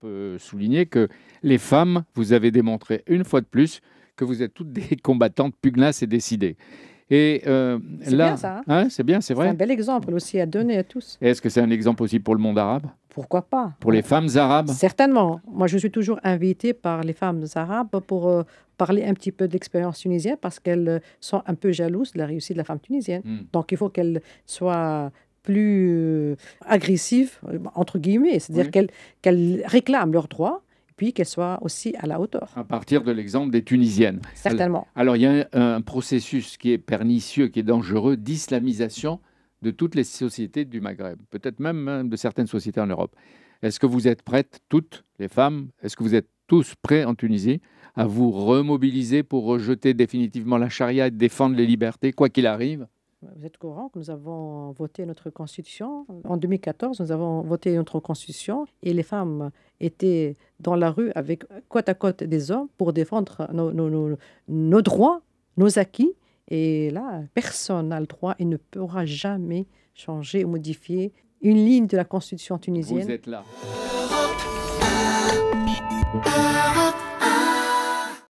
peut souligner que les femmes, vous avez démontré une fois de plus que vous êtes toutes des combattantes pugnaces et décidées. Et euh, là, hein. Hein, c'est bien, c'est vrai. C'est un bel exemple aussi à donner à tous. Est-ce que c'est un exemple aussi pour le monde arabe Pourquoi pas Pour les femmes arabes Certainement. Moi, je suis toujours invitée par les femmes arabes pour euh, parler un petit peu d'expérience tunisienne parce qu'elles sont un peu jalouses de la réussite de la femme tunisienne. Hmm. Donc, il faut qu'elles soient plus euh, agressives, entre guillemets, c'est-à-dire qu'elles réclament leurs droits puis qu'elles soient aussi à la hauteur. À partir de l'exemple des Tunisiennes. Certainement. Alors, il y a un, un processus qui est pernicieux, qui est dangereux, d'islamisation de toutes les sociétés du Maghreb, peut-être même hein, de certaines sociétés en Europe. Est-ce que vous êtes prêtes, toutes les femmes, est-ce que vous êtes tous prêts en Tunisie à vous remobiliser pour rejeter définitivement la charia et défendre les libertés, quoi qu'il arrive vous êtes courant que nous avons voté notre constitution. En 2014, nous avons voté notre constitution et les femmes étaient dans la rue avec côte à côte des hommes pour défendre nos, nos, nos, droits, nos acquis. Et là, personne n'a le droit et ne pourra jamais changer ou modifier une ligne de la constitution tunisienne. Vous êtes là.